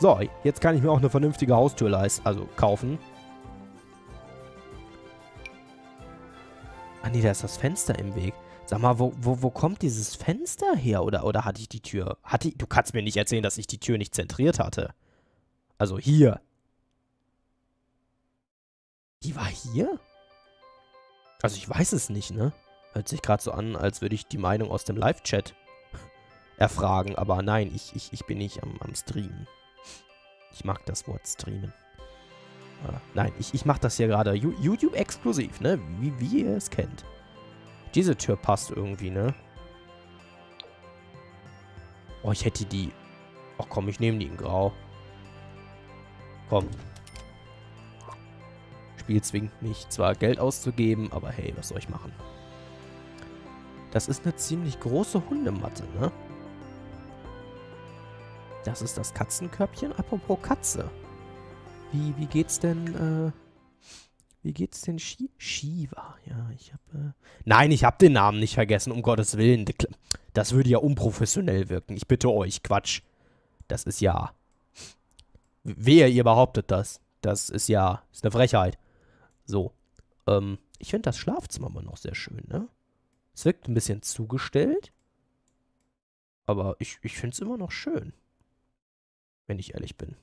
So, jetzt kann ich mir auch eine vernünftige Haustür leisten, also kaufen. Ah nee, da ist das Fenster im Weg. Sag mal, wo, wo, wo kommt dieses Fenster her? Oder, oder hatte ich die Tür? Hatte, du kannst mir nicht erzählen, dass ich die Tür nicht zentriert hatte. Also hier. Die war hier? Also ich weiß es nicht, ne? Hört sich gerade so an, als würde ich die Meinung aus dem Live-Chat erfragen. Aber nein, ich, ich, ich bin nicht am, am Streamen. Ich mag das Wort streamen. Äh, nein, ich, ich mache das hier gerade YouTube-exklusiv, ne? Wie, wie ihr es kennt. Diese Tür passt irgendwie, ne? Oh, ich hätte die... Ach komm, ich nehme die in Grau. Komm. Spiel zwingt mich zwar Geld auszugeben, aber hey, was soll ich machen? Das ist eine ziemlich große Hundematte, ne? Das ist das Katzenkörbchen. Apropos Katze. Wie, wie geht's denn, äh, wie geht's denn Shi Shiva? Ja, ich habe, äh Nein, ich habe den Namen nicht vergessen, um Gottes Willen. Das würde ja unprofessionell wirken. Ich bitte euch, Quatsch. Das ist ja... Wer ihr behauptet das? Das ist ja... Ist eine Frechheit. So. Ähm, ich finde das Schlafzimmer immer noch sehr schön, ne? Es wirkt ein bisschen zugestellt. Aber ich, ich finde es immer noch schön wenn ich ehrlich bin.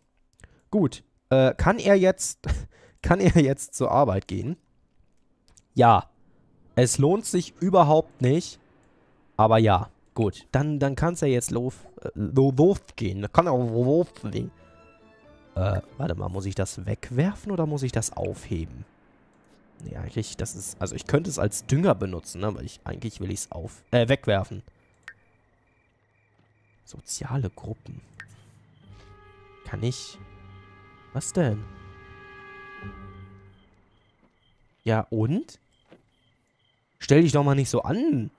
Gut, äh, kann er jetzt, kann er jetzt zur Arbeit gehen? Ja, es lohnt sich überhaupt nicht, aber ja, gut, dann, dann kann es ja jetzt los, äh, los gehen, dann kann er auch losgehen. Äh, warte mal, muss ich das wegwerfen oder muss ich das aufheben? Nee, eigentlich, das ist, also ich könnte es als Dünger benutzen, ne? weil ich, eigentlich will ich es auf, äh, wegwerfen. Soziale Gruppen. Kann ich... Was denn? Ja, und? Stell dich doch mal nicht so an.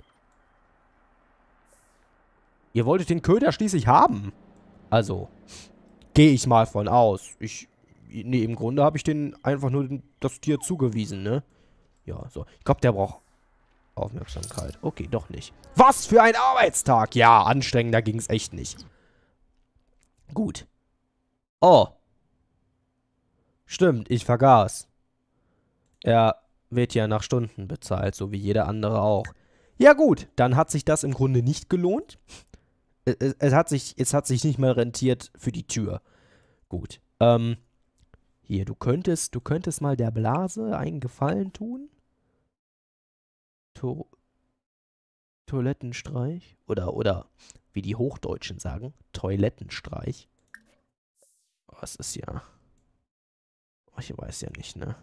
Ihr wolltet den Köder schließlich haben. Also, gehe ich mal von aus. Ich, nee, im Grunde habe ich den einfach nur das Tier zugewiesen, ne? Ja, so. Ich glaube, der braucht Aufmerksamkeit. Okay, doch nicht. Was für ein Arbeitstag! Ja, anstrengend, da ging es echt nicht. Gut. Oh. Stimmt, ich vergaß. Er wird ja nach Stunden bezahlt, so wie jeder andere auch. Ja gut, dann hat sich das im Grunde nicht gelohnt. Es, äh, äh, es hat, sich, es hat sich nicht mal rentiert für die Tür. Gut. Ähm, hier, du könntest, du könntest mal der Blase einen Gefallen tun. To Toilettenstreich. Oder, oder, wie die Hochdeutschen sagen, Toilettenstreich aber es ist ja... Oh, ich weiß ja nicht, ne?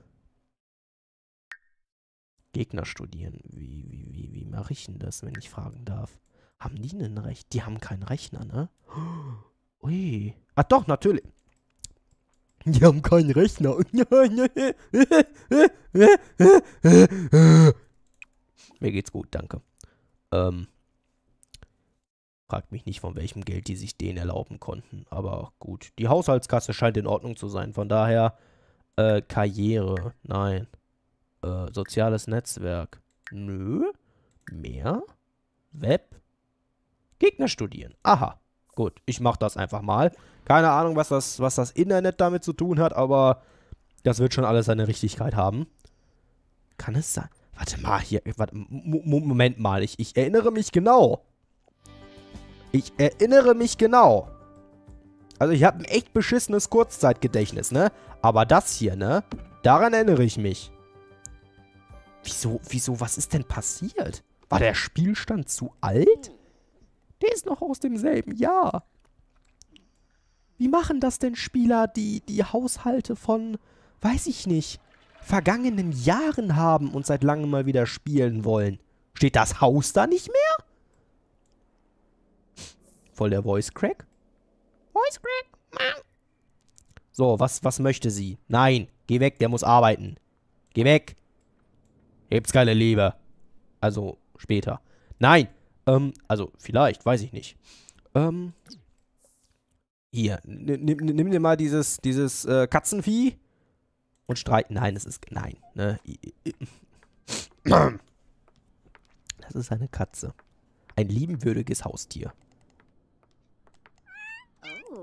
Gegner studieren. Wie, wie, wie, wie mache ich denn das, wenn ich fragen darf? Haben die denn Recht? Die haben keinen Rechner, ne? Ui. Ach doch, natürlich. Die haben keinen Rechner. Mir geht's gut, danke. Ähm. Fragt mich nicht, von welchem Geld die sich den erlauben konnten. Aber gut, die Haushaltskasse scheint in Ordnung zu sein. Von daher, äh, Karriere, nein. Äh, soziales Netzwerk, nö. Mehr? Web? Gegner studieren. Aha, gut, ich mach das einfach mal. Keine Ahnung, was das, was das Internet damit zu tun hat, aber das wird schon alles seine Richtigkeit haben. Kann es sein? Warte mal, hier, warte, Moment mal, ich, ich erinnere mich genau. Ich erinnere mich genau. Also ich habe ein echt beschissenes Kurzzeitgedächtnis, ne? Aber das hier, ne? Daran erinnere ich mich. Wieso, wieso, was ist denn passiert? War der Spielstand zu alt? Der ist noch aus demselben Jahr. Wie machen das denn Spieler, die die Haushalte von, weiß ich nicht, vergangenen Jahren haben und seit langem mal wieder spielen wollen? Steht das Haus da nicht mehr? Voll der Voice Crack. Voice Crack. So, was, was möchte sie? Nein, geh weg, der muss arbeiten. Geh weg. Gibt's keine Liebe. Also, später. Nein, ähm, also, vielleicht, weiß ich nicht. Ähm, hier, nimm dir mal dieses, dieses äh, Katzenvieh und streiten. Nein, es ist, nein, ne? Das ist eine Katze. Ein liebenwürdiges Haustier.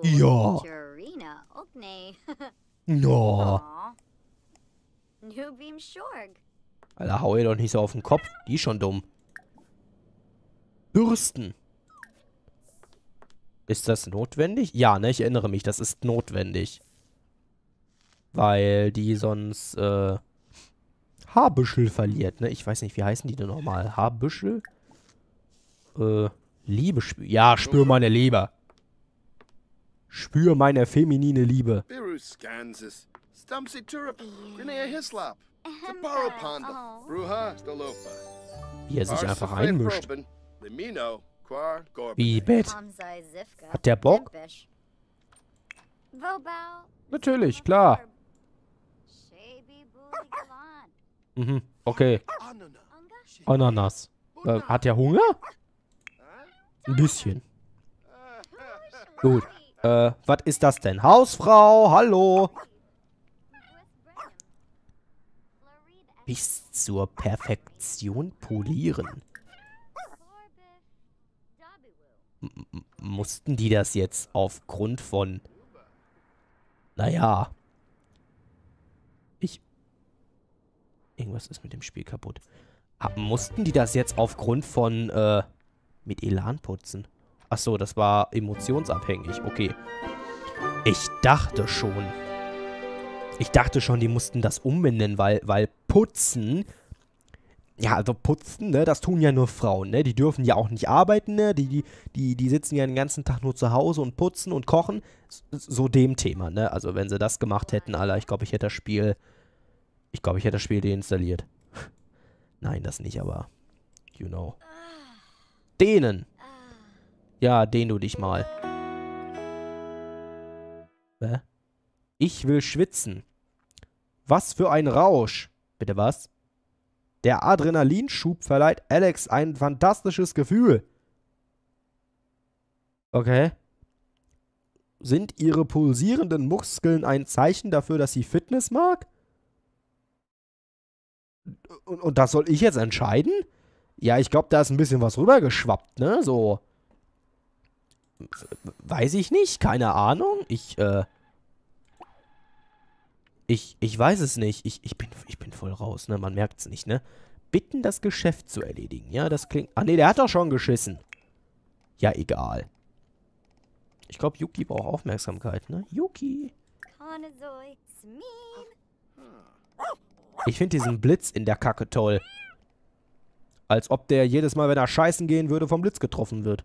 Ja. Ja. Alter, hau ihr doch nicht so auf den Kopf. Die ist schon dumm. Bürsten. Ist das notwendig? Ja, ne, ich erinnere mich, das ist notwendig. Weil die sonst, äh, Haarbüschel verliert, ne? Ich weiß nicht, wie heißen die denn nochmal? Haarbüschel? Äh, Liebe, ja, spür mhm. meine Liebe. Spür meine feminine Liebe. Virus Kansas. Stumpsy Turup. Renea Hislop. Sapporo Panda. Oh. Bruja Stolopa. Wie er sich einfach einmischt. Wie Bett. Hat der Bock? Natürlich, klar. Mhm, okay. Ananas. Äh, hat der Hunger? Ein bisschen. Gut. Äh, was ist das denn? Hausfrau, hallo. Bis zur Perfektion polieren. M mussten die das jetzt aufgrund von... Naja. Ich... Irgendwas ist mit dem Spiel kaputt. Aber mussten die das jetzt aufgrund von... Äh, mit Elan putzen? Achso, das war emotionsabhängig. Okay. Ich dachte schon. Ich dachte schon, die mussten das umbenennen, weil, weil putzen. Ja, also putzen, ne, das tun ja nur Frauen, ne? Die dürfen ja auch nicht arbeiten, ne? die, die, die sitzen ja den ganzen Tag nur zu Hause und putzen und kochen. So dem Thema, ne? Also wenn sie das gemacht hätten, Alter, ich glaube, ich hätte das Spiel. Ich glaube, ich hätte das Spiel deinstalliert. Nein, das nicht, aber. You know. Denen. Ja, dehn du dich mal. Hä? Ich will schwitzen. Was für ein Rausch. Bitte was? Der Adrenalinschub verleiht Alex ein fantastisches Gefühl. Okay. Sind ihre pulsierenden Muskeln ein Zeichen dafür, dass sie Fitness mag? Und, und das soll ich jetzt entscheiden? Ja, ich glaube, da ist ein bisschen was rübergeschwappt, ne? So. Weiß ich nicht, keine Ahnung. Ich, äh... Ich, ich weiß es nicht. Ich, ich, bin, ich bin voll raus, ne? Man merkt es nicht, ne? Bitten, das Geschäft zu erledigen. Ja, das klingt... Ah, ne, der hat doch schon geschissen. Ja, egal. Ich glaube, Yuki braucht Aufmerksamkeit, ne? Yuki. Ich finde diesen Blitz in der Kacke toll. Als ob der jedes Mal, wenn er scheißen gehen würde, vom Blitz getroffen wird.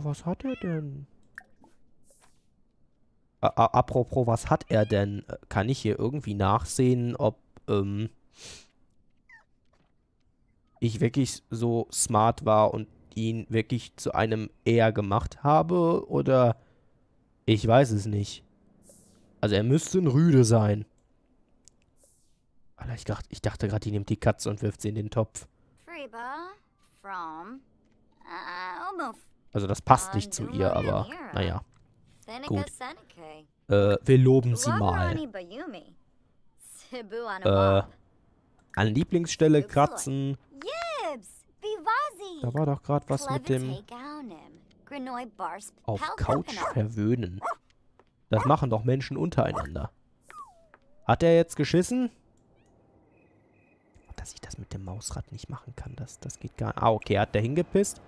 Aber was hat er denn? Ä apropos, was hat er denn? Kann ich hier irgendwie nachsehen, ob ähm, ich wirklich so smart war und ihn wirklich zu einem eher gemacht habe? Oder ich weiß es nicht. Also er müsste ein Rüde sein. Alter, ich dachte, ich dachte gerade, die nimmt die Katze und wirft sie in den Topf. Freeba, from, uh, almost also das passt nicht zu ihr, aber naja. Gut. Äh, wir loben sie mal. Äh, an Lieblingsstelle kratzen. Da war doch gerade was mit dem auf Couch verwöhnen. Das machen doch Menschen untereinander. Hat er jetzt geschissen? Dass ich das mit dem Mausrad nicht machen kann, das, das geht gar nicht. Ah, okay, hat der hingepisst?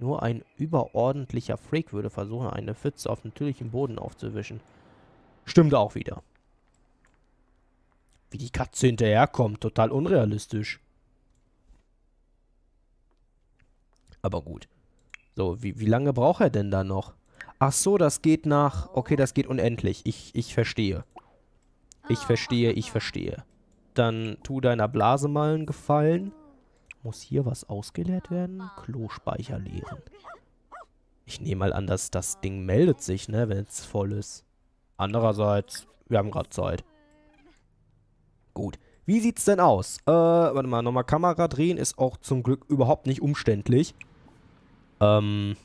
Nur ein überordentlicher Freak würde versuchen, eine Pfütze auf natürlichem Boden aufzuwischen. Stimmt auch wieder. Wie die Katze hinterherkommt, total unrealistisch. Aber gut. So, wie, wie lange braucht er denn da noch? Ach so, das geht nach... Okay, das geht unendlich. Ich, ich verstehe. Ich ah, verstehe, ich verstehe. Dann tu deiner Blase mal einen Gefallen. Muss hier was ausgeleert werden? Klospeicher leeren. Ich nehme mal an, dass das Ding meldet sich, ne, wenn es voll ist. Andererseits, wir haben gerade Zeit. Gut. Wie sieht's denn aus? Äh, warte mal, nochmal Kamera drehen ist auch zum Glück überhaupt nicht umständlich. Ähm.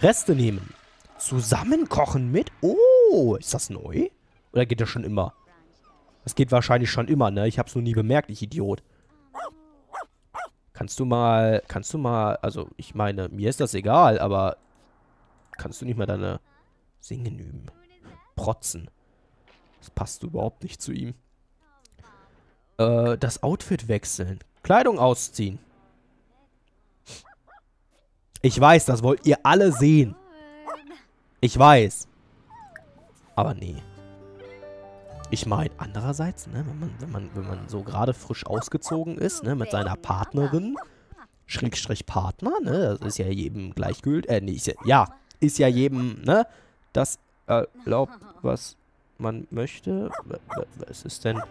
Reste nehmen. Zusammenkochen mit? Oh, ist das neu? Oder geht das schon immer? Das geht wahrscheinlich schon immer, ne? Ich hab's nur nie bemerkt, ich Idiot. Kannst du mal, kannst du mal, also ich meine, mir ist das egal, aber kannst du nicht mal deine Singen üben? Protzen. Das passt überhaupt nicht zu ihm. Äh, das Outfit wechseln. Kleidung ausziehen. Ich weiß, das wollt ihr alle sehen. Ich weiß. Aber nee. Ich meine, andererseits, ne, wenn, man, wenn, man, wenn man so gerade frisch ausgezogen ist, ne, mit seiner Partnerin, Schrägstrich Partner, ne, das ist ja jedem gleichgültig, äh, nee, ist ja, ja, ist ja jedem, ne, das erlaubt, was man möchte. Was ist denn?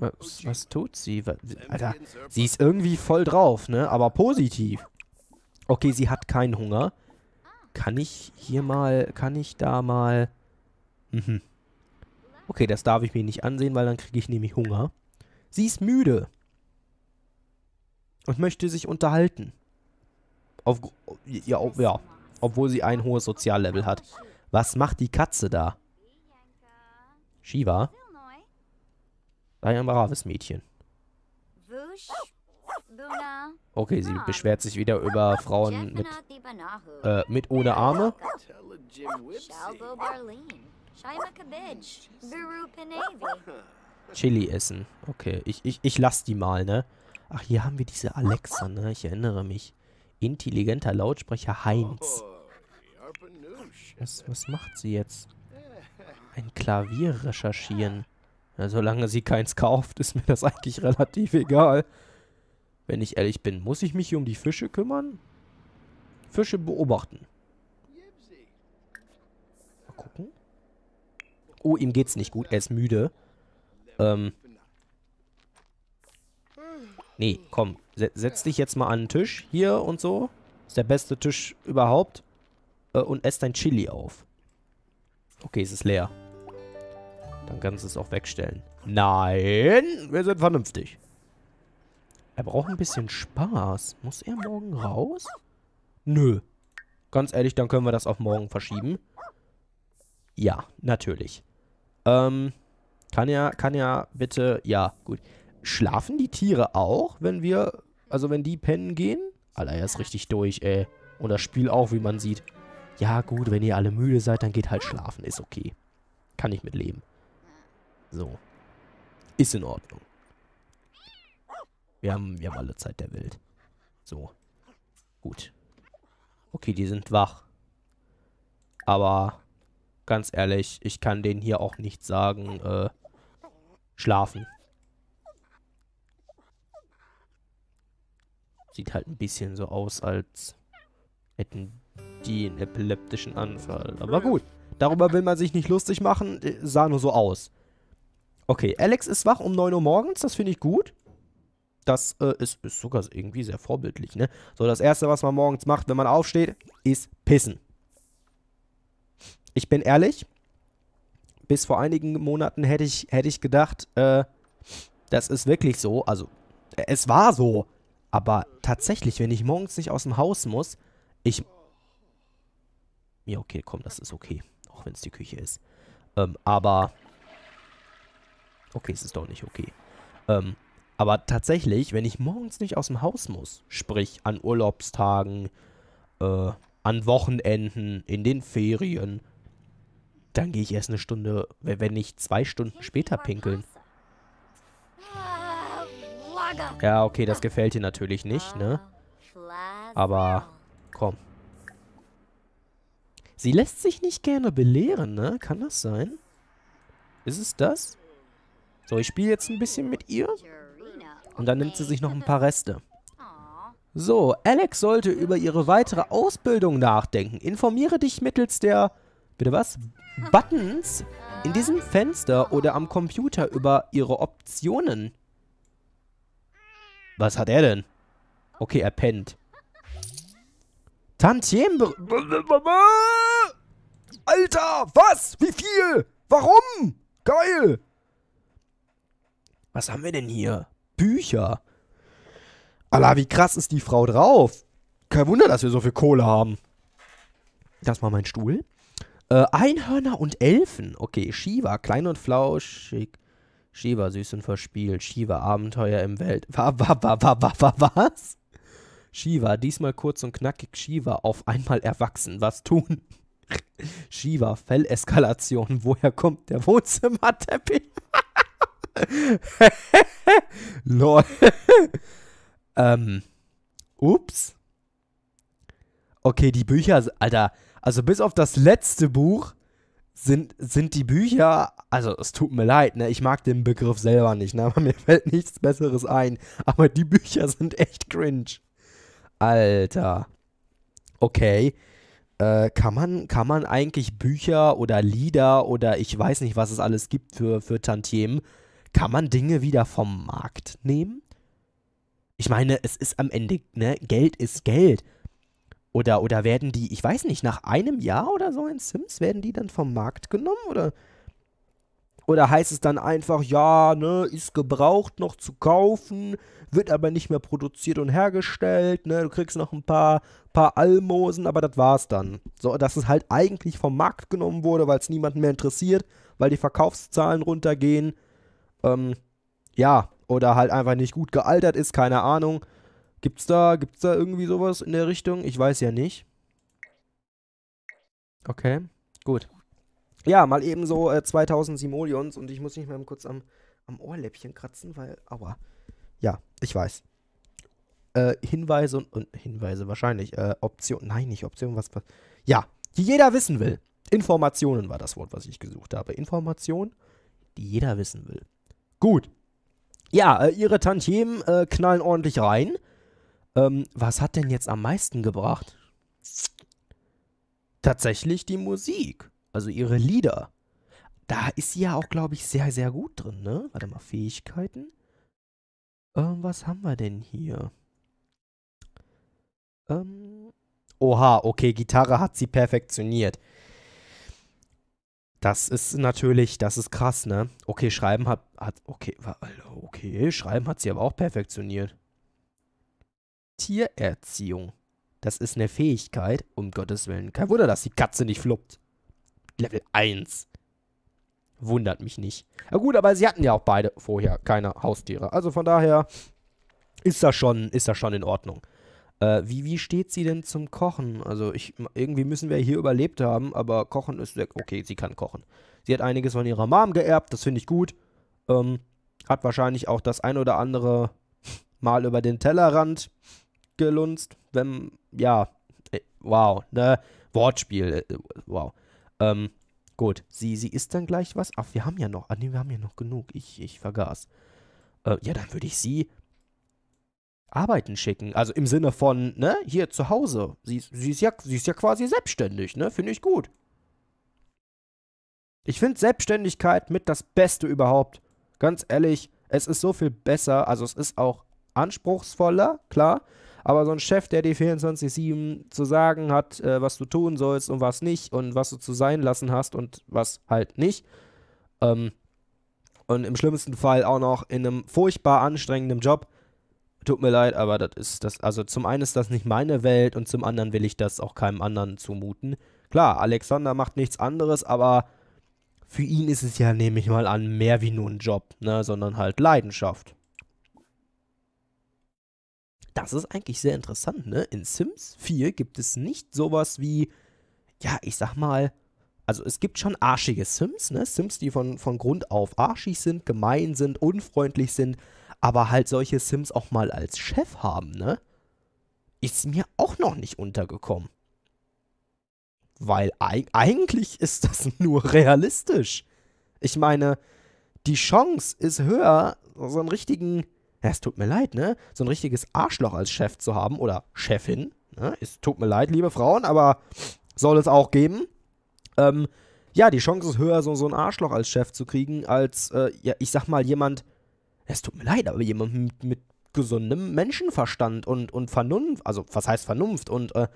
Was, was tut sie? Alter, sie ist irgendwie voll drauf, ne, aber positiv. Okay, sie hat keinen Hunger. Kann ich hier mal, kann ich da mal... Mhm. Okay, das darf ich mir nicht ansehen, weil dann kriege ich nämlich Hunger. Sie ist müde. Und möchte sich unterhalten. Auf, ja, ob, ja, obwohl sie ein hohes Soziallevel hat. Was macht die Katze da? Shiva? Ein braves Mädchen. Okay, sie beschwert sich wieder über Frauen mit, äh, mit ohne Arme. Chili essen. Okay, ich, ich, ich lass die mal, ne? Ach, hier haben wir diese Alexa, ne? Ich erinnere mich. Intelligenter Lautsprecher Heinz. Was, was macht sie jetzt? Ein Klavier recherchieren. Ja, solange sie keins kauft, ist mir das eigentlich relativ egal. Wenn ich ehrlich bin, muss ich mich um die Fische kümmern? Fische beobachten. Mal gucken. Oh, ihm geht's nicht gut. Er ist müde. Ähm. Nee, komm. Se setz dich jetzt mal an den Tisch. Hier und so. Ist der beste Tisch überhaupt. Äh, und ess dein Chili auf. Okay, es ist leer. Dann kannst du es auch wegstellen. Nein, wir sind vernünftig. Er braucht ein bisschen Spaß. Muss er morgen raus? Nö. Ganz ehrlich, dann können wir das auf morgen verschieben. Ja, natürlich. Ähm, kann ja, kann ja bitte, ja, gut. Schlafen die Tiere auch, wenn wir, also wenn die pennen gehen? Alter, er ist richtig durch, ey. Und das Spiel auch, wie man sieht. Ja, gut, wenn ihr alle müde seid, dann geht halt schlafen. Ist okay. Kann ich mitleben. So. Ist in Ordnung. Wir haben, wir haben alle Zeit der Welt. So. Gut. Okay, die sind wach. Aber ganz ehrlich, ich kann denen hier auch nicht sagen, äh, schlafen. Sieht halt ein bisschen so aus, als hätten die einen epileptischen Anfall. Aber gut, darüber will man sich nicht lustig machen, äh, sah nur so aus. Okay, Alex ist wach um 9 Uhr morgens, das finde ich gut. Das äh, ist, ist sogar irgendwie sehr vorbildlich, ne? So, das Erste, was man morgens macht, wenn man aufsteht, ist pissen ich bin ehrlich, bis vor einigen Monaten hätte ich, hätte ich gedacht, äh, das ist wirklich so. Also, es war so. Aber tatsächlich, wenn ich morgens nicht aus dem Haus muss, ich... Ja, okay, komm, das ist okay. Auch wenn es die Küche ist. Ähm, aber... Okay, es ist doch nicht okay. Ähm, aber tatsächlich, wenn ich morgens nicht aus dem Haus muss, sprich an Urlaubstagen, äh, an Wochenenden, in den Ferien, dann gehe ich erst eine Stunde, wenn nicht zwei Stunden später pinkeln. Ja, okay, das gefällt dir natürlich nicht, ne? Aber komm. Sie lässt sich nicht gerne belehren, ne? Kann das sein? Ist es das? So, ich spiele jetzt ein bisschen mit ihr. Und dann nimmt sie sich noch ein paar Reste. So, Alex sollte über ihre weitere Ausbildung nachdenken. Informiere dich mittels der Bitte was? Buttons in diesem Fenster oder am Computer über ihre Optionen. Was hat er denn? Okay, er pennt. Tantiem... Alter, was? Wie viel? Warum? Geil! Was haben wir denn hier? Bücher. Allah, wie krass ist die Frau drauf. Kein Wunder, dass wir so viel Kohle haben. Das war mein Stuhl. Äh, Einhörner und Elfen. Okay, Shiva, klein und flauschig. Shiva, süß und verspielt. Shiva, Abenteuer im Welt. Wa, wa, wa, wa, wa, wa, was? Shiva, diesmal kurz und knackig. Shiva, auf einmal erwachsen. Was tun? Shiva, Felleskalation. Woher kommt der Wohnzimmerteppich? Lol. ähm. Ups. Okay, die Bücher, Alter. Also bis auf das letzte Buch sind, sind die Bücher, also es tut mir leid, ne? Ich mag den Begriff selber nicht, ne? Aber mir fällt nichts Besseres ein. Aber die Bücher sind echt cringe. Alter. Okay. Äh, kann, man, kann man eigentlich Bücher oder Lieder oder ich weiß nicht, was es alles gibt für, für Tantiemen, kann man Dinge wieder vom Markt nehmen? Ich meine, es ist am Ende, ne? Geld ist Geld. Oder, oder werden die, ich weiß nicht, nach einem Jahr oder so in Sims, werden die dann vom Markt genommen? Oder, oder heißt es dann einfach, ja, ne, ist gebraucht noch zu kaufen, wird aber nicht mehr produziert und hergestellt, ne, du kriegst noch ein paar, paar Almosen, aber das war's dann. So, dass es halt eigentlich vom Markt genommen wurde, weil es niemanden mehr interessiert, weil die Verkaufszahlen runtergehen. Ähm, ja, oder halt einfach nicht gut gealtert ist, keine Ahnung. Gibt's da, gibt's da irgendwie sowas in der Richtung? Ich weiß ja nicht. Okay, gut. Ja, mal eben so äh, 2000 Simoleons und ich muss nicht mal kurz am, am Ohrläppchen kratzen, weil, aua. Ja, ich weiß. Äh, Hinweise und, und, Hinweise wahrscheinlich. Äh, Option, nein, nicht Option, was, was. Ja, die jeder wissen will. Informationen war das Wort, was ich gesucht habe. Informationen, die jeder wissen will. Gut. Ja, äh, ihre Tantiemen äh, knallen ordentlich rein. Ähm, was hat denn jetzt am meisten gebracht? Tatsächlich die Musik, also ihre Lieder. Da ist sie ja auch, glaube ich, sehr, sehr gut drin, ne? Warte mal, Fähigkeiten. Ähm, was haben wir denn hier? Ähm, oha, okay, Gitarre hat sie perfektioniert. Das ist natürlich, das ist krass, ne? Okay, Schreiben hat, hat okay, okay, Schreiben hat sie aber auch perfektioniert. Tiererziehung. Das ist eine Fähigkeit, um Gottes Willen. Kein Wunder, dass die Katze nicht fluppt. Level 1. Wundert mich nicht. Na gut, aber sie hatten ja auch beide vorher keine Haustiere. Also von daher ist das schon, ist das schon in Ordnung. Äh, wie, wie steht sie denn zum Kochen? Also ich, irgendwie müssen wir hier überlebt haben, aber Kochen ist Okay, sie kann kochen. Sie hat einiges von ihrer Mom geerbt, das finde ich gut. Ähm, hat wahrscheinlich auch das ein oder andere Mal über den Tellerrand gelunzt. Wenn, ja, äh, wow, ne? Wortspiel, äh, wow. Ähm, gut, sie, sie isst dann gleich was. Ach, wir haben ja noch, ah nee, wir haben ja noch genug. Ich, ich vergaß. Äh, ja, dann würde ich sie arbeiten schicken. Also im Sinne von, ne, hier zu Hause. Sie, sie, ist, ja, sie ist ja quasi selbstständig, ne? Finde ich gut. Ich finde Selbstständigkeit mit das Beste überhaupt. Ganz ehrlich, es ist so viel besser. Also es ist auch anspruchsvoller, klar. Aber so ein Chef, der dir 24-7 zu sagen hat, äh, was du tun sollst und was nicht und was du zu sein lassen hast und was halt nicht. Ähm, und im schlimmsten Fall auch noch in einem furchtbar anstrengenden Job. Tut mir leid, aber das ist das, also zum einen ist das nicht meine Welt und zum anderen will ich das auch keinem anderen zumuten. Klar, Alexander macht nichts anderes, aber für ihn ist es ja, nehme ich mal an, mehr wie nur ein Job, ne, sondern halt Leidenschaft. Das ist eigentlich sehr interessant, ne? In Sims 4 gibt es nicht sowas wie, ja, ich sag mal, also es gibt schon arschige Sims, ne? Sims, die von, von Grund auf arschig sind, gemein sind, unfreundlich sind, aber halt solche Sims auch mal als Chef haben, ne? Ist mir auch noch nicht untergekommen. Weil e eigentlich ist das nur realistisch. Ich meine, die Chance ist höher, so einen richtigen ja, es tut mir leid, ne? So ein richtiges Arschloch als Chef zu haben oder Chefin, ne? Es tut mir leid, liebe Frauen, aber soll es auch geben. Ähm, ja, die Chance ist höher, so, so ein Arschloch als Chef zu kriegen, als, äh, ja, ich sag mal, jemand, es tut mir leid, aber jemand mit, mit gesundem Menschenverstand und, und Vernunft, also was heißt Vernunft und, äh,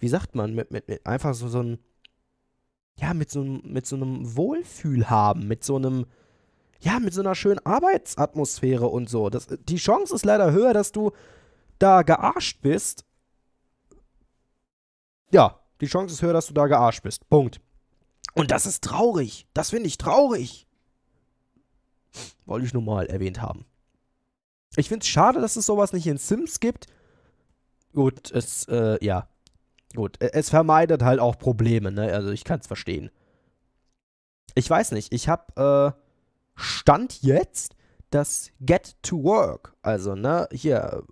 wie sagt man, mit, mit, mit einfach so, so ein, ja, mit so, mit so einem Wohlfühl haben, mit so einem, ja, mit so einer schönen Arbeitsatmosphäre und so. Das, die Chance ist leider höher, dass du da gearscht bist. Ja, die Chance ist höher, dass du da gearscht bist. Punkt. Und das ist traurig. Das finde ich traurig. Wollte ich nur mal erwähnt haben. Ich finde es schade, dass es sowas nicht in Sims gibt. Gut, es, äh, ja. Gut, e, es vermeidet halt auch Probleme, ne? Also ich kann es verstehen. Ich weiß nicht, ich habe, äh, Stand jetzt das Get to Work, also ne, hier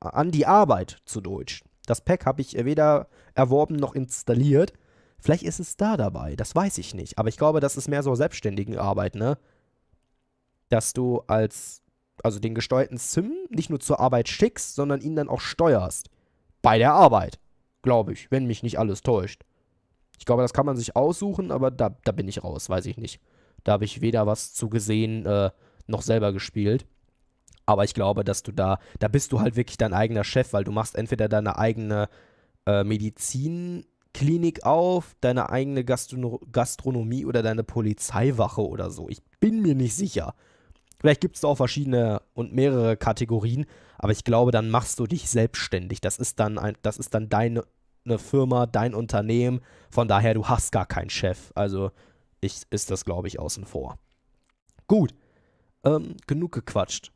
an die Arbeit zu Deutsch. Das Pack habe ich weder erworben noch installiert. Vielleicht ist es da dabei, das weiß ich nicht. Aber ich glaube, das ist mehr so selbstständigen Arbeit, ne? Dass du als, also den gesteuerten Sim nicht nur zur Arbeit schickst, sondern ihn dann auch steuerst. Bei der Arbeit, glaube ich, wenn mich nicht alles täuscht. Ich glaube, das kann man sich aussuchen, aber da, da bin ich raus, weiß ich nicht. Da habe ich weder was zu gesehen äh, noch selber gespielt. Aber ich glaube, dass du da, da bist du halt wirklich dein eigener Chef, weil du machst entweder deine eigene äh, Medizinklinik auf, deine eigene Gastro Gastronomie oder deine Polizeiwache oder so. Ich bin mir nicht sicher. Vielleicht gibt es da auch verschiedene und mehrere Kategorien, aber ich glaube, dann machst du dich selbstständig. Das ist dann, ein, das ist dann deine Firma, dein Unternehmen. Von daher, du hast gar keinen Chef. Also ich, ist das, glaube ich, außen vor. Gut, ähm, genug gequatscht.